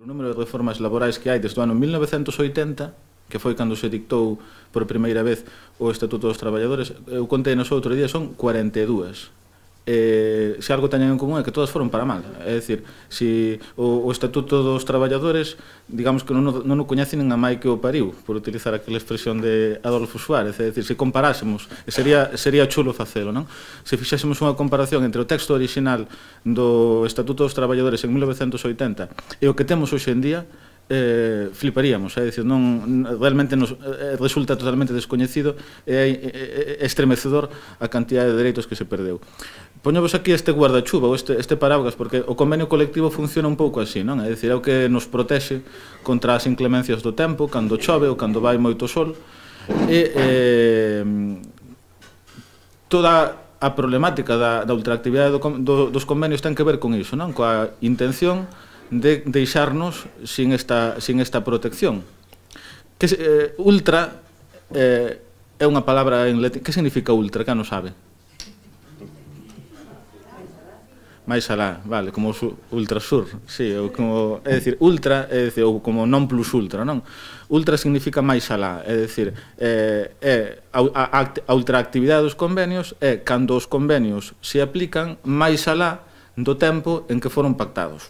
O número de reformas laborais que hai desde o ano 1980, que foi cando se dictou por primeira vez o Estatuto dos Traballadores, eu contei nos outro día, son 42 eh, se algo teñen en común é que todas foron para mal. É dicir, se o, o Estatuto dos Traballadores, digamos que non, non o nin a mai que o pariu, por utilizar aquela expresión de Adolfo Suárez, é dicir, se comparásemos, sería, sería chulo facelo, non? Se fixésemos unha comparación entre o texto original do Estatuto dos Traballadores en 1980 e o que temos hoxe en día, eh, fliparíamos, é dicir, non realmente nos eh, resulta totalmente descoñecido e eh, eh, estremecedor a cantidad de dereitos que se perdeu. Poñemos aquí este guardachuva ou este, este paraugas porque o convenio colectivo funciona un pouco así, non? É dicir, é o que nos protexe contra as inclemencias do tempo, cando chove ou cando vai moito sol. E eh, toda a problemática da, da ultraactividade do, do, dos convenios ten que ver con iso, non? Coa intención de deixarnos sin esta, sin esta protección. Que eh, ultra eh, é unha palabra en latín. Que significa ultra? Que non sabe? máis alá, vale, como su, ultrasur, sí, ou como, é dicir, ultra, é dicir, ou como non plus ultra, non? Ultra significa máis alá, é dicir, eh, é, é a, a, a ultraactividade dos convenios é cando os convenios se aplican máis alá do tempo en que foron pactados.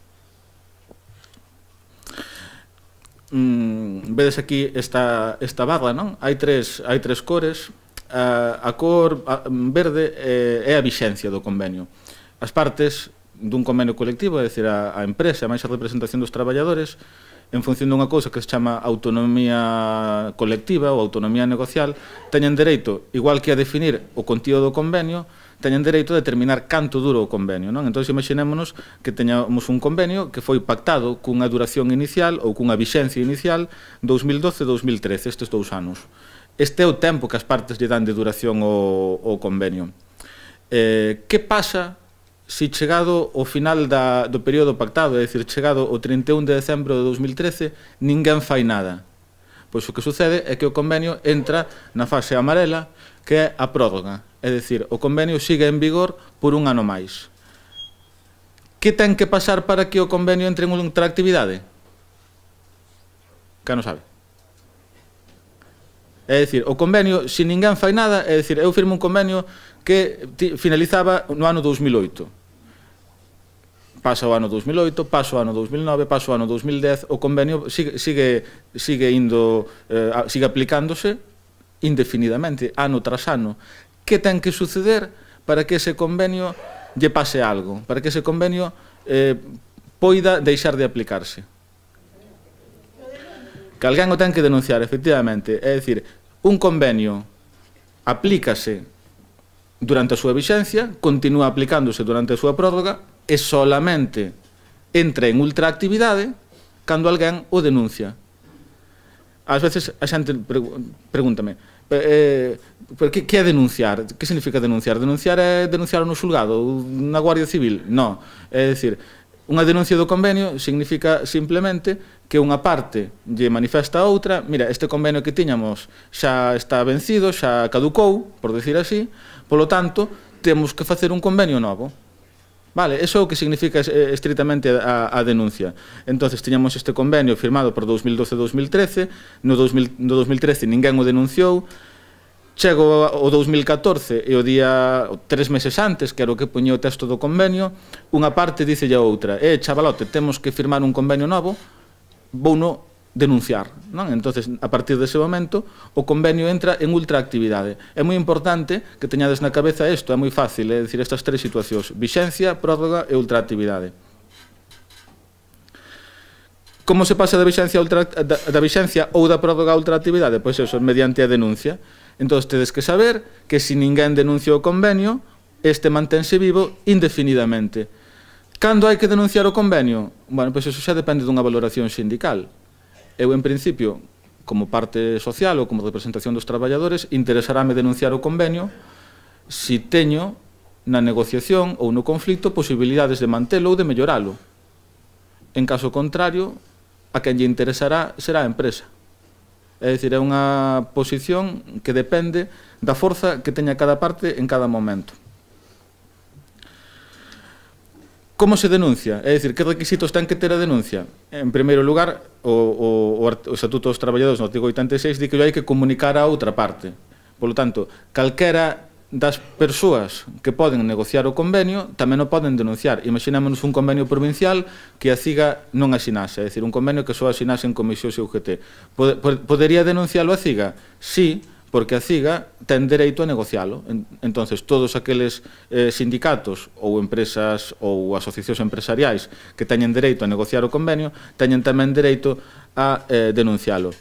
Mm, vedes aquí esta, esta barra, non? Hai tres, hai tres cores, a, a cor verde é, eh, é a vixencia do convenio as partes dun convenio colectivo, é dicir, a, a empresa, máis a representación dos traballadores, en función dunha cousa que se chama autonomía colectiva ou autonomía negocial, teñen dereito, igual que a definir o contido do convenio, teñen dereito a determinar canto duro o convenio. Non? Entón, imaginémonos que teñamos un convenio que foi pactado cunha duración inicial ou cunha vixencia inicial 2012-2013, estes dous anos. Este é o tempo que as partes lle dan de duración ao, ao convenio. Eh, que pasa si chegado o final da, do período pactado, é dicir, chegado o 31 de decembro de 2013, ninguén fai nada. Pois o que sucede é que o convenio entra na fase amarela, que é a prórroga. É dicir, o convenio sigue en vigor por un ano máis. Que ten que pasar para que o convenio entre en outra actividade? Que non sabe. É dicir, o convenio, se ninguén fai nada, é dicir, eu firmo un convenio que finalizaba no ano 2008 pasa o ano 2008, pasa o ano 2009, pasa o ano 2010, o convenio sigue, sigue, sigue indo, eh, sigue aplicándose indefinidamente, ano tras ano. Que ten que suceder para que ese convenio lle pase algo, para que ese convenio eh, poida deixar de aplicarse? Que alguén o ten que denunciar, efectivamente. É dicir, un convenio aplícase durante a súa vixencia, continúa aplicándose durante a súa prórroga e solamente entra en ultraactividade cando alguén o denuncia. Ás veces a xente pregúntame, eh, pero que, que é denunciar? Que significa denunciar? Denunciar é denunciar no xulgado, na Guardia Civil? Non, é dicir, Unha denuncia do convenio significa simplemente que unha parte lle manifesta a outra, mira, este convenio que tiñamos xa está vencido, xa caducou, por decir así, Polo tanto, temos que facer un convenio novo. Vale, eso é o que significa eh, estritamente a, a denuncia. Entonces tiñamos este convenio firmado por 2012-2013, no, no 2013 ninguén o denunciou, Chego ao 2014 e o día tres meses antes, que era o que puñou o texto do convenio, unha parte dice a outra, eh, chavalote, temos que firmar un convenio novo, vou no denunciar. Non? entonces a partir dese momento, o convenio entra en ultraactividade. É moi importante que teñades na cabeza isto, é moi fácil, é dicir estas tres situacións, vixencia, prórroga e ultraactividade. Como se pasa da vixencia, ultra, da, da vixencia ou da prórroga a ultraactividade? Pois eso, mediante a denuncia. Entón, tedes que saber que se si ninguén denuncia o convenio, este mantense vivo indefinidamente. Cando hai que denunciar o convenio? Bueno, pois eso xa depende dunha valoración sindical. Eu, en principio, como parte social ou como representación dos traballadores, interesaráme denunciar o convenio si teño na negociación ou no conflito posibilidades de mantelo ou de melloralo. En caso contrario, a quen lle interesará será a empresa. É dicir, é unha posición que depende da forza que teña cada parte en cada momento. Como se denuncia? É dicir, que requisitos ten que ter a denuncia? En primeiro lugar, o, o, o Estatuto dos Traballadores no artigo 86 di que hai que comunicar a outra parte. Por lo tanto, calquera das persoas que poden negociar o convenio tamén o poden denunciar. Imaginémonos un convenio provincial que a CIGA non asinase, é dicir, un convenio que só asinase en Comisión e UGT. Podería denunciarlo a CIGA? Sí, si, porque a CIGA ten dereito a negocialo. Entonces, todos aqueles eh, sindicatos ou empresas ou asociacións empresariais que teñen dereito a negociar o convenio, teñen tamén dereito a eh, denuncialo.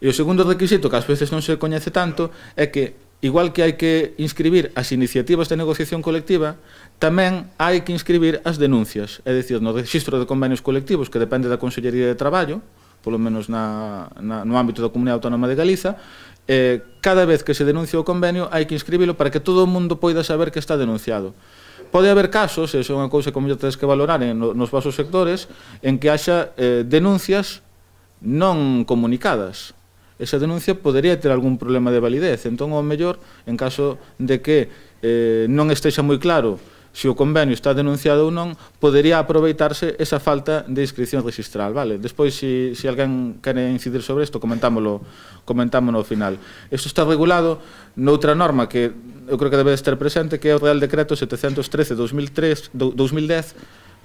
E o segundo requisito, que ás veces non se coñece tanto, é que igual que hai que inscribir as iniciativas de negociación colectiva, tamén hai que inscribir as denuncias, é dicir, no registro de convenios colectivos, que depende da Consellería de Traballo, polo menos na, na, no ámbito da Comunidade Autónoma de Galiza, eh, cada vez que se denuncia o convenio hai que inscribilo para que todo o mundo poida saber que está denunciado. Pode haber casos, e iso é unha cousa que moito tedes que valorar en, nos vasos sectores, en que haxa eh, denuncias non comunicadas. Esa denuncia podería ter algún problema de validez. Entón, o mellor, en caso de que eh, non estexa moi claro se o convenio está denunciado ou non, podería aproveitarse esa falta de inscripción registral, vale? Despois, se, se alguén quere incidir sobre isto, comentámolo, comentámolo ao final. Isto está regulado noutra norma que eu creo que debe estar presente, que é o Real Decreto 713-2010,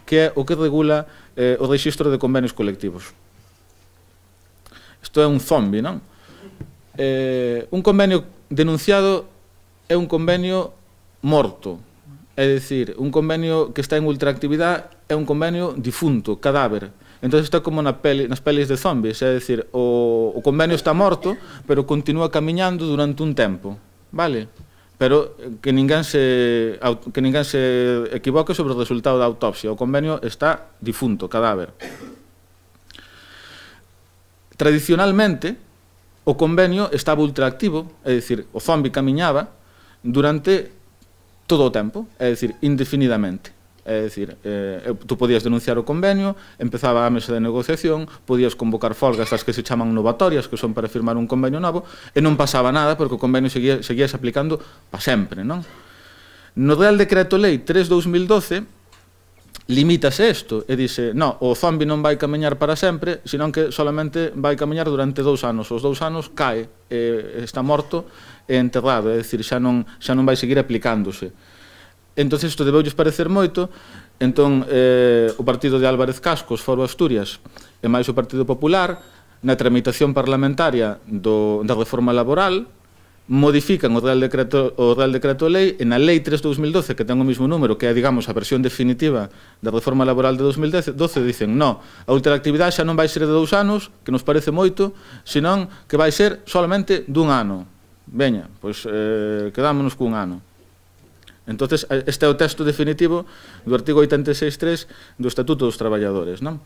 que é o que regula eh, o registro de convenios colectivos. Isto é un zombi, non? Eh, un convenio denunciado é un convenio morto, É dicir, un convenio que está en ultraactividade é un convenio difunto, cadáver. Entón está como na peli, nas pelis de zombies, é dicir, o, o convenio está morto, pero continúa camiñando durante un tempo, vale? Pero que ninguén se, que ninguén se equivoque sobre o resultado da autopsia. O convenio está difunto, cadáver. Tradicionalmente, o convenio estaba ultraactivo, é dicir, o zombi camiñaba durante todo o tempo, é dicir, indefinidamente. É dicir, eh, tú podías denunciar o convenio, empezaba a mesa de negociación, podías convocar folgas as que se chaman novatorias, que son para firmar un convenio novo, e non pasaba nada porque o convenio seguía, seguías aplicando para sempre, non? No Real Decreto Lei 3-2012 limítase isto e dice, no, o zombi non vai camiñar para sempre, senón que solamente vai camiñar durante dous anos. Os dous anos cae, e eh, está morto enterrado, é dicir, xa non, xa non vai seguir aplicándose. Entón, isto debeulles parecer moito, entón, eh, o partido de Álvarez Cascos, Foro Asturias, e máis o Partido Popular, na tramitación parlamentaria do, da reforma laboral, modifican o Real Decreto, o Real Decreto Lei e na Lei 3-2012, que ten o mismo número, que é, digamos, a versión definitiva da reforma laboral de 2012, dicen, no, a ultraactividade xa non vai ser de dous anos, que nos parece moito, senón que vai ser solamente dun ano veña, pois eh, quedámonos cun ano. Entonces, este é o texto definitivo do artigo 86.3 do Estatuto dos Traballadores. Non?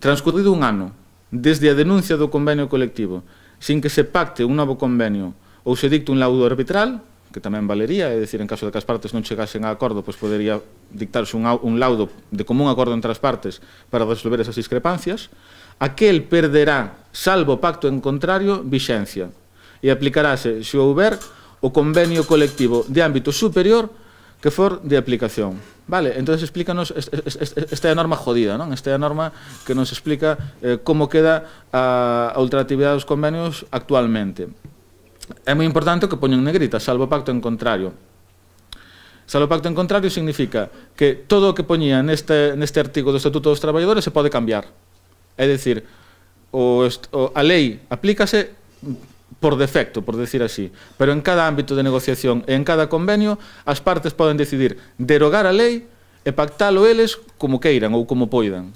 Transcurrido un ano, desde a denuncia do convenio colectivo, sin que se pacte un novo convenio ou se dicte un laudo arbitral, que tamén valería, é dicir, en caso de que as partes non chegasen a acordo, pois podería dictarse un, un laudo de común acordo entre as partes para resolver esas discrepancias, aquel perderá, salvo pacto en contrario, vixencia e aplicarase, se houber, o convenio colectivo de ámbito superior que for de aplicación. Vale, entón explícanos, esta é a norma jodida, non? Esta é a norma que nos explica eh, como queda a, a ultraactividade dos convenios actualmente. É moi importante que poñen negrita, salvo pacto en contrario. Salvo pacto en contrario significa que todo o que poñía neste, neste artigo do Estatuto dos Traballadores se pode cambiar. É dicir, o, o, a lei aplícase por defecto, por decir así, pero en cada ámbito de negociación e en cada convenio as partes poden decidir derogar a lei e pactalo eles como queiran ou como poidan.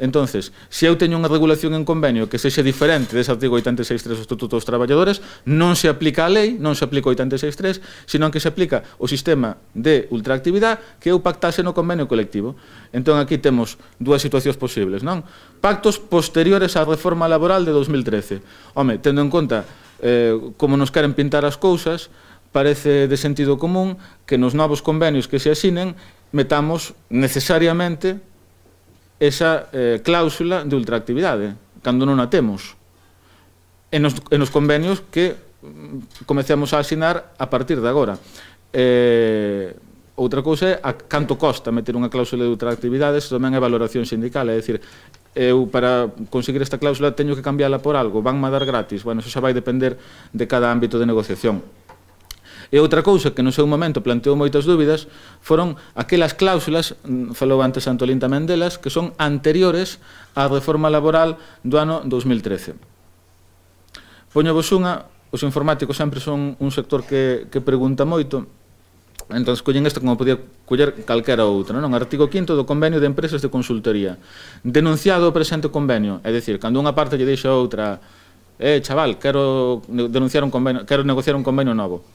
Entonces, se eu teño unha regulación en convenio que sexa diferente des artigo 86.3 do Estatuto dos Traballadores, non se aplica a lei, non se aplica o 86.3, senón que se aplica o sistema de ultraactividade que eu pactase no convenio colectivo. Entón, aquí temos dúas situacións posibles, non? Pactos posteriores á reforma laboral de 2013. Home, tendo en conta eh, como nos queren pintar as cousas, parece de sentido común que nos novos convenios que se asinen metamos necesariamente esa eh, cláusula de ultraactividade, cando non a temos, en os, en os convenios que mm, comecemos a asinar a partir de agora. Eh, outra cousa é a canto costa meter unha cláusula de ultraactividade, se tamén é valoración sindical, é dicir, eu para conseguir esta cláusula teño que cambiarla por algo, vanme a dar gratis, bueno, eso xa vai depender de cada ámbito de negociación. E outra cousa que no seu momento planteou moitas dúbidas foron aquelas cláusulas, mm, falou antes Antolín tamén delas, que son anteriores á reforma laboral do ano 2013. Poño vos unha, os informáticos sempre son un sector que, que pregunta moito, entón collen esta como podía coller calquera outra, non? Artigo 5 do convenio de empresas de consultoría. Denunciado o presente convenio, é dicir, cando unha parte lle deixa a outra, eh, chaval, quero denunciar un convenio, quero negociar un convenio novo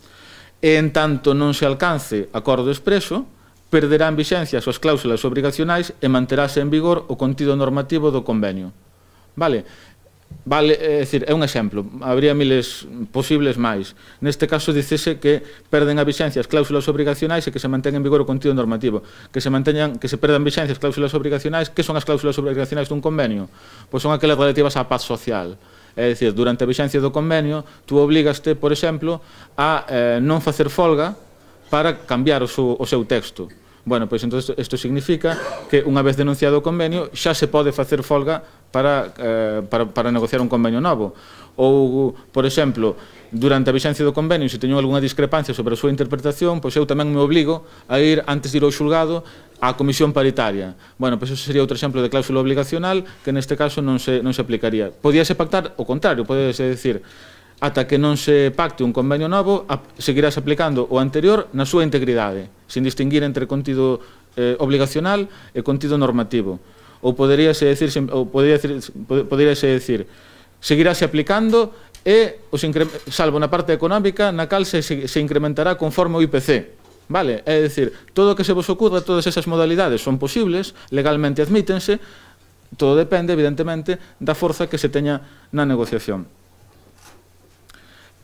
e en tanto non se alcance acordo expreso, perderán vixencia as cláusulas obrigacionais e manterase en vigor o contido normativo do convenio. Vale? Vale, é dicir, é un exemplo, habría miles posibles máis. Neste caso dicese que perden a vixencia as cláusulas obrigacionais e que se mantén en vigor o contido normativo, que se manteñan que se perdan vixencia as cláusulas obrigacionais, que son as cláusulas obrigacionais dun convenio? Pois son aquelas relativas á paz social. É dicir, durante a vixencia do convenio, tú obligaste, por exemplo, a eh, non facer folga para cambiar o seu, o seu texto. Bueno, pois entón isto significa que unha vez denunciado o convenio xa se pode facer folga para, eh, para, para negociar un convenio novo. Ou, por exemplo, durante a vixencia do convenio, se teño algunha discrepancia sobre a súa interpretación, pois eu tamén me obligo a ir, antes de ir ao xulgado, á comisión paritaria. Bueno, pois ese sería outro exemplo de cláusula obligacional que neste caso non se, non se aplicaría. Podíase pactar o contrario, podíase decir, ata que non se pacte un convenio novo, seguirás aplicando o anterior na súa integridade, sin distinguir entre contido eh, obligacional e contido normativo ou poderíase decir ou podería poderíase decir seguirase aplicando e os salvo na parte económica na cal se, se incrementará conforme o IPC. Vale, é dicir, todo o que se vos ocurra, todas esas modalidades son posibles, legalmente admítense, todo depende, evidentemente, da forza que se teña na negociación.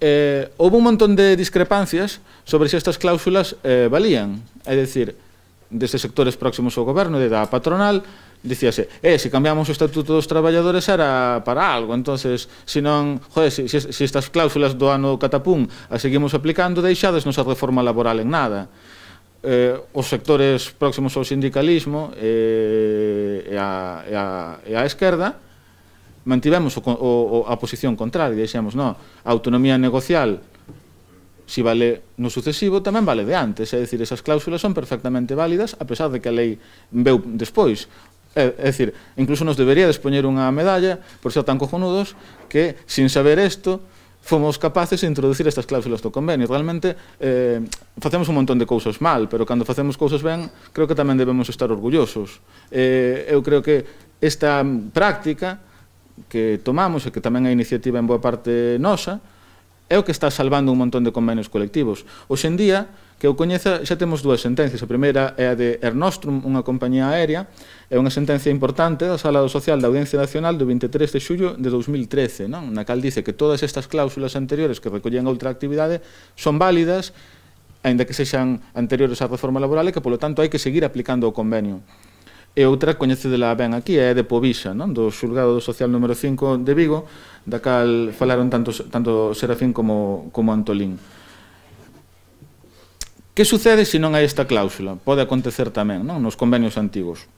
Eh, houve un montón de discrepancias sobre se si estas cláusulas eh, valían, é dicir, desde sectores próximos ao goberno e da patronal, dicíase, eh, se cambiamos o Estatuto dos Traballadores era para algo, entonces, se non, joder, se, se, se estas cláusulas do ano catapún a seguimos aplicando, deixades nosa a reforma laboral en nada eh, os sectores próximos ao sindicalismo eh, e, a, e, a, e a esquerda mantivemos o, o, a posición contraria deixamos, non, no, a autonomía negocial si vale no sucesivo tamén vale de antes, é dicir, esas cláusulas son perfectamente válidas a pesar de que a lei veu despois É, é dicir, incluso nos debería despoñer unha medalla por ser tan cojonudos que, sin saber isto, fomos capaces de introducir estas cláusulas do convenio. Realmente, eh, facemos un montón de cousas mal, pero cando facemos cousas ben, creo que tamén debemos estar orgullosos. Eh, eu creo que esta práctica que tomamos e que tamén é iniciativa en boa parte nosa, é o que está salvando un montón de convenios colectivos. Hoxendía, que eu coñeza, xa temos dúas sentencias. A primeira é a de Ernostrum, unha compañía aérea, é unha sentencia importante da Sala do Social da Audiencia Nacional do 23 de xullo de 2013, non? na cal dice que todas estas cláusulas anteriores que recollían outra actividade son válidas, aínda que sexan anteriores á reforma laboral e que, polo tanto, hai que seguir aplicando o convenio e outra coñecedela ben aquí, é de Povixa, non? do xulgado do social número 5 de Vigo, da cal falaron tanto, tanto Serafín como, como Antolín. Que sucede se non hai esta cláusula? Pode acontecer tamén non? nos convenios antigos.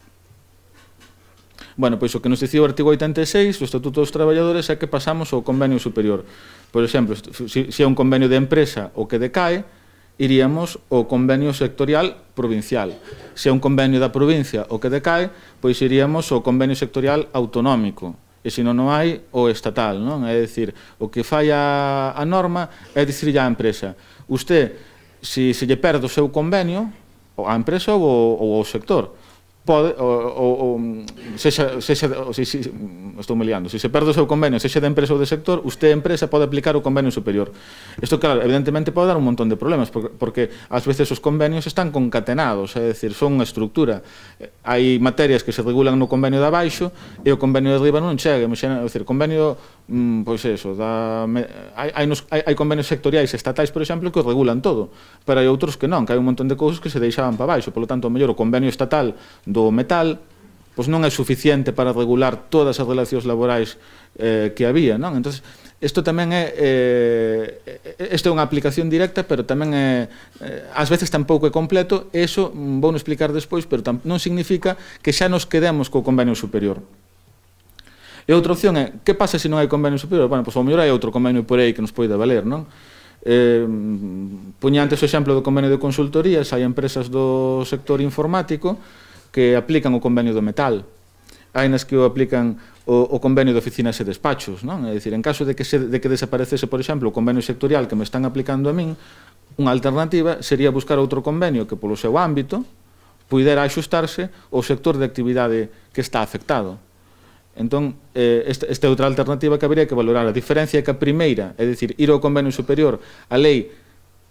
Bueno, pois o que nos dicía o artigo 86 do Estatuto dos Traballadores é que pasamos ao convenio superior. Por exemplo, se é un convenio de empresa o que decae, iríamos ao convenio sectorial provincial. Se é un convenio da provincia o que decae, pois iríamos ao convenio sectorial autonómico, e se non, non hai o estatal, non? É dicir, o que fai a, a norma é dicir á empresa, usted, se, se lle perde o seu convenio, a empresa ou, ou o sector, pode, o, o, o, sexa, sexa, o, se, se, estou me liando, se se perde o seu convenio, sexa de empresa ou de sector, usted empresa pode aplicar o convenio superior. Isto, claro, evidentemente pode dar un montón de problemas, porque, porque ás veces os convenios están concatenados, é dicir, son unha estructura. Hai materias que se regulan no convenio de abaixo e o convenio de arriba non chega. Imagina, é dicir, convenio mm, pois eso, da, me, hai, hai, nos, hai, hai convenios sectoriais estatais, por exemplo, que o regulan todo, pero hai outros que non, que hai un montón de cousas que se deixaban para baixo, polo tanto, o mellor o convenio estatal do metal pois non é suficiente para regular todas as relacións laborais eh, que había, non? Entonces, isto tamén é eh, isto é unha aplicación directa, pero tamén é eh, ás veces tampouco é completo, e iso vou explicar despois, pero non significa que xa nos quedemos co convenio superior. E outra opción é, que pasa se non hai convenio superior? Bueno, pois ao mellor hai outro convenio por aí que nos poida valer, non? Eh, puña antes o exemplo do convenio de consultorías, hai empresas do sector informático que aplican o convenio do metal, hai nas que o aplican o, o convenio de oficinas e despachos, non? É dicir, en caso de que, se, de que desaparecese, por exemplo, o convenio sectorial que me están aplicando a min, unha alternativa sería buscar outro convenio que polo seu ámbito puidera axustarse ao sector de actividade que está afectado. Entón, eh, esta, esta outra alternativa que habría que valorar. A diferencia é que a primeira, é dicir, ir ao convenio superior, a lei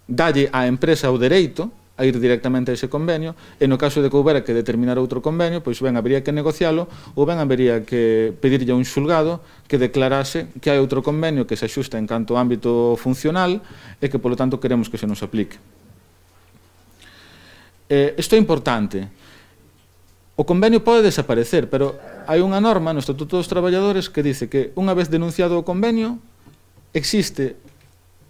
dalle á empresa o dereito a ir directamente a ese convenio, e no caso de que houbera que determinar outro convenio, pois ben, habría que negocialo, ou ben, habría que pedirlle a un xulgado que declarase que hai outro convenio que se axusta en canto ámbito funcional e que, polo tanto, queremos que se nos aplique. Eh, isto é importante. O convenio pode desaparecer, pero hai unha norma no Estatuto dos Traballadores que dice que unha vez denunciado o convenio existe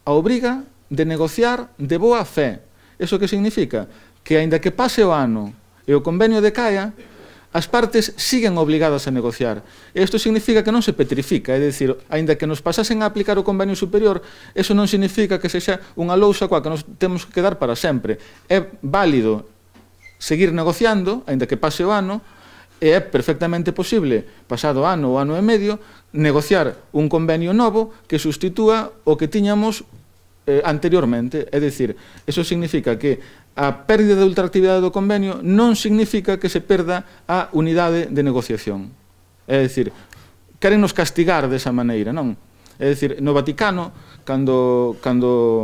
a obriga de negociar de boa fé. Eso que significa? Que aínda que pase o ano e o convenio decaia, as partes siguen obligadas a negociar. Isto significa que non se petrifica, é dicir, aínda que nos pasasen a aplicar o convenio superior, eso non significa que sexa unha lousa coa que nos temos que quedar para sempre. É válido seguir negociando, aínda que pase o ano, e é perfectamente posible, pasado ano ou ano e medio, negociar un convenio novo que sustitúa o que tiñamos eh, anteriormente. É dicir, eso significa que a pérdida de ultraactividade do convenio non significa que se perda a unidade de negociación. É dicir, queren nos castigar desa maneira, non? É dicir, no Vaticano, cando, cando,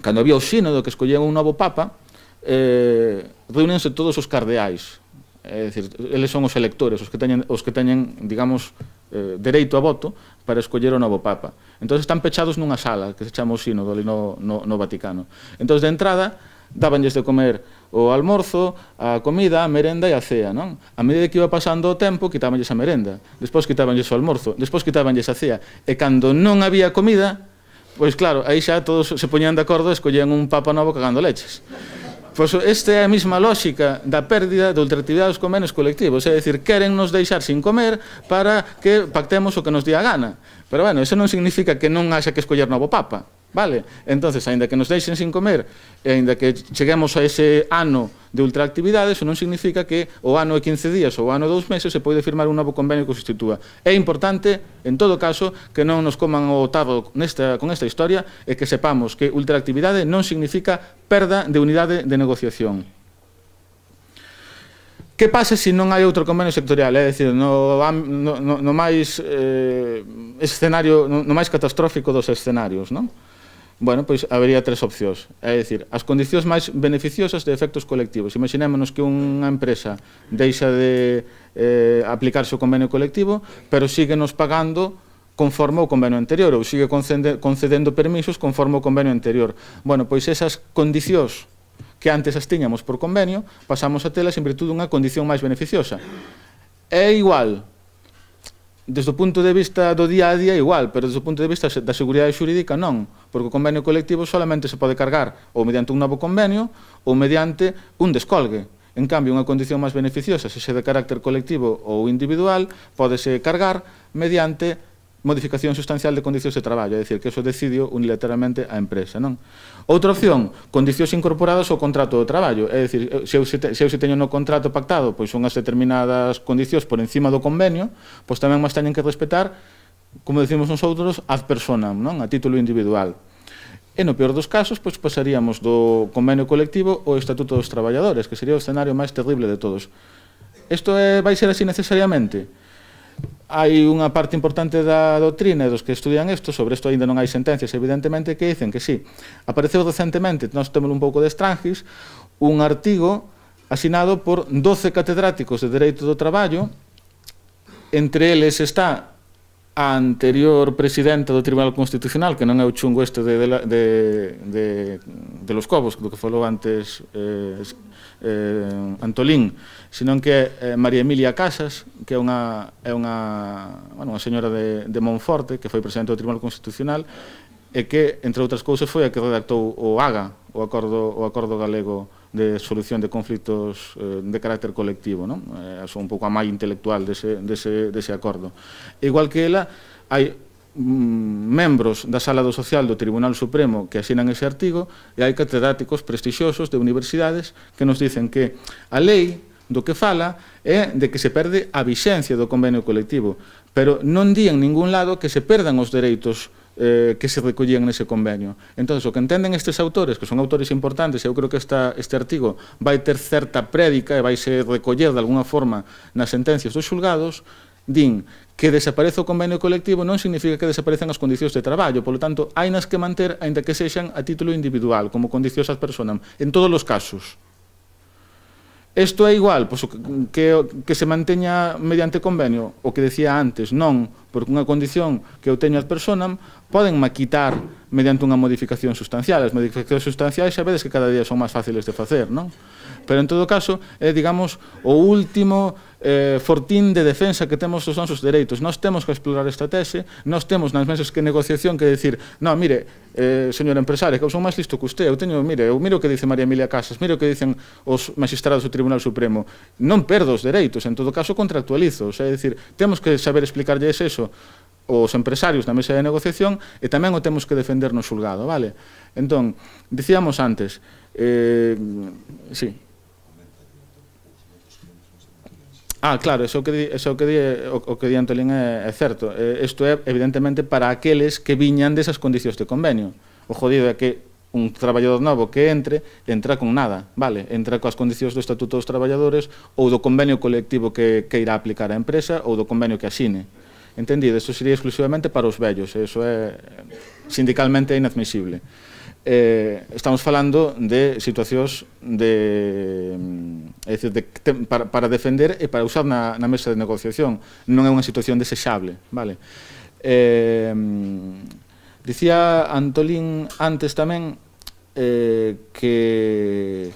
cando había o sínodo que escollían un novo papa, eh, reunense todos os cardeais É dicir, eles son os electores, os que teñen, os que teñen digamos, eh, dereito a voto para escoller o novo Papa. Entón están pechados nunha sala que se chama o sino do no, no, no Vaticano. Entón, de entrada, dábanlles de comer o almorzo, a comida, a merenda e a cea, non? A medida que iba pasando o tempo, quitábanlles a merenda, despois quitábanlles o almorzo, despois quitábanlles a cea, e cando non había comida, pois claro, aí xa todos se poñían de acordo e escollían un papa novo cagando leches. Pois esta é a mesma lógica da pérdida de ultratividade dos convenios colectivos, é dicir, queren nos deixar sin comer para que pactemos o que nos día gana. Pero bueno, eso non significa que non haxa que escoller novo papa. Vale? entonces aínda que nos deixen sin comer, e aínda que cheguemos a ese ano de ultraactividade, iso non significa que o ano de 15 días ou o ano de 2 meses se pode firmar un novo convenio que o sustitúa. É importante, en todo caso, que non nos coman o tabo nesta, con esta historia e que sepamos que ultraactividade non significa perda de unidade de negociación. Que pasa se non hai outro convenio sectorial? É dicir, no, no, no máis eh, escenario, no, no máis catastrófico dos escenarios, non? Bueno, pois habería tres opcións. É dicir, as condicións máis beneficiosas de efectos colectivos. Imaginémonos que unha empresa deixa de eh, aplicarse o convenio colectivo, pero nos pagando conforme ao convenio anterior, ou sigue concedendo permisos conforme o convenio anterior. Bueno, pois esas condicións que antes as tiñamos por convenio, pasamos a telas en virtud dunha condición máis beneficiosa. É igual desde o punto de vista do día a día igual, pero desde o punto de vista da seguridade xurídica non, porque o convenio colectivo solamente se pode cargar ou mediante un novo convenio ou mediante un descolgue. En cambio, unha condición máis beneficiosa, se xe de carácter colectivo ou individual, pódese cargar mediante modificación sustancial de condicións de traballo, é dicir, que eso decidiu unilateralmente a empresa, non? Outra opción, condicións incorporadas ao contrato de traballo, é dicir, eh, se eu se, te, se, eu se teño no contrato pactado pois unhas determinadas condicións por encima do convenio, pois tamén máis teñen que respetar, como decimos nosotros, ad personam, non? A título individual. E no peor dos casos, pois pasaríamos do convenio colectivo ao Estatuto dos Traballadores, que sería o escenario máis terrible de todos. Isto é, vai ser así necesariamente? hai unha parte importante da doutrina dos que estudian isto, sobre isto aínda non hai sentencias, evidentemente, que dicen que sí. Apareceu recentemente, nós temos un pouco de estrangis, un artigo asinado por 12 catedráticos de Dereito do Traballo, entre eles está a anterior presidenta do Tribunal Constitucional, que non é o chungo este de, de, de, de, de los Cobos, do que falou antes eh, eh, Antolín, senón que eh, María Emilia Casas, que é unha, é unha, bueno, unha señora de, de Monforte, que foi presidente do Tribunal Constitucional, e que, entre outras cousas, foi a que redactou o AGA, o Acordo, o acordo Galego de Solución de conflitos eh, de Carácter Colectivo, non? Eh, son un pouco a máis intelectual dese, dese, dese acordo. Igual que ela, hai Mm, membros da Sala do Social do Tribunal Supremo que asinan ese artigo e hai catedráticos prestixiosos de universidades que nos dicen que a lei do que fala é de que se perde a vixencia do convenio colectivo, pero non di en ningún lado que se perdan os dereitos eh, que se recollían nese convenio. Entón, o que entenden estes autores, que son autores importantes, eu creo que esta, este artigo vai ter certa prédica e vai se recoller de alguna forma nas sentencias dos xulgados, din que desapareza o convenio colectivo non significa que desaparezan as condicións de traballo, polo tanto, hai nas que manter, aínda que sexan a título individual, como condicións as personas, en todos os casos. Isto é igual, pois, que, que se manteña mediante convenio, o que decía antes, non porque unha condición que eu teño ad personam poden maquitar mediante unha modificación sustancial. As modificacións sustanciais xa vedes que cada día son máis fáciles de facer, non? Pero en todo caso, é, digamos, o último eh, fortín de defensa que temos os nosos dereitos. Nós temos que explorar esta tese, nós temos nas mesas que negociación que decir, non, mire, eh, señor empresario, que eu son máis listo que usted, eu teño, mire, eu miro o que dice María Emilia Casas, miro o que dicen os magistrados do Tribunal Supremo, non perdo os dereitos, en todo caso contractualizo, é dicir, temos que saber explicarlle eso, peso os empresarios na mesa de negociación e tamén o temos que defender no xulgado, vale? Entón, dicíamos antes, eh, sí. Ah, claro, eso que di, eso que di, o, o que di Antolín é, é certo. Isto eh, é evidentemente para aqueles que viñan desas condicións de convenio. O jodido é que un traballador novo que entre, entra con nada, vale? Entra coas condicións do Estatuto dos Traballadores ou do convenio colectivo que, que irá aplicar a empresa ou do convenio que asine. Entendido, isto sería exclusivamente para os vellos, iso é sindicalmente inadmisible. Eh, estamos falando de situacións de, é dicir, de, para, para defender e para usar na, na mesa de negociación. Non é unha situación desexable, vale? Eh, dicía Antolín antes tamén eh, que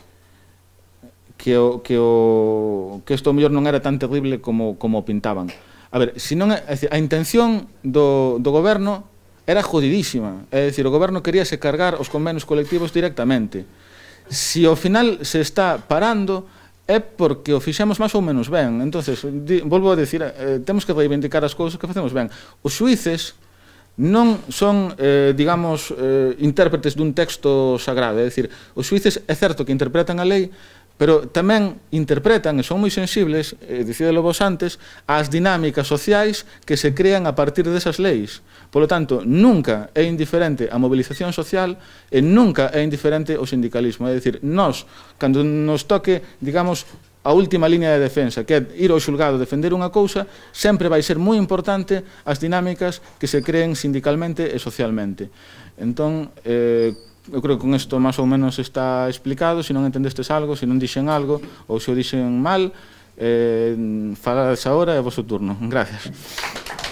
que o que o que isto mellor non era tan terrible como como pintaban. A ver, se non é, é dicir, a intención do, do goberno era jodidísima. É dicir, o goberno quería se cargar os convenios colectivos directamente. Se ao final se está parando é porque o fixemos máis ou menos ben. Entonces, di, volvo a decir, eh, temos que reivindicar as cousas que facemos ben. Os suíces non son, eh, digamos, eh, intérpretes dun texto sagrado. É dicir, os suíces é certo que interpretan a lei, pero tamén interpretan e son moi sensibles, eh, dicídelo vos antes, ás dinámicas sociais que se crean a partir desas leis. Polo tanto, nunca é indiferente a mobilización social e nunca é indiferente o sindicalismo. É dicir, nós, cando nos toque, digamos, a última liña de defensa, que é ir ao xulgado defender unha cousa, sempre vai ser moi importante as dinámicas que se creen sindicalmente e socialmente. Entón, eh, eu creo que con isto máis ou menos está explicado, se non entendestes algo, se non dixen algo, ou se o dixen mal, eh, falades agora, é o vosso turno. Gracias.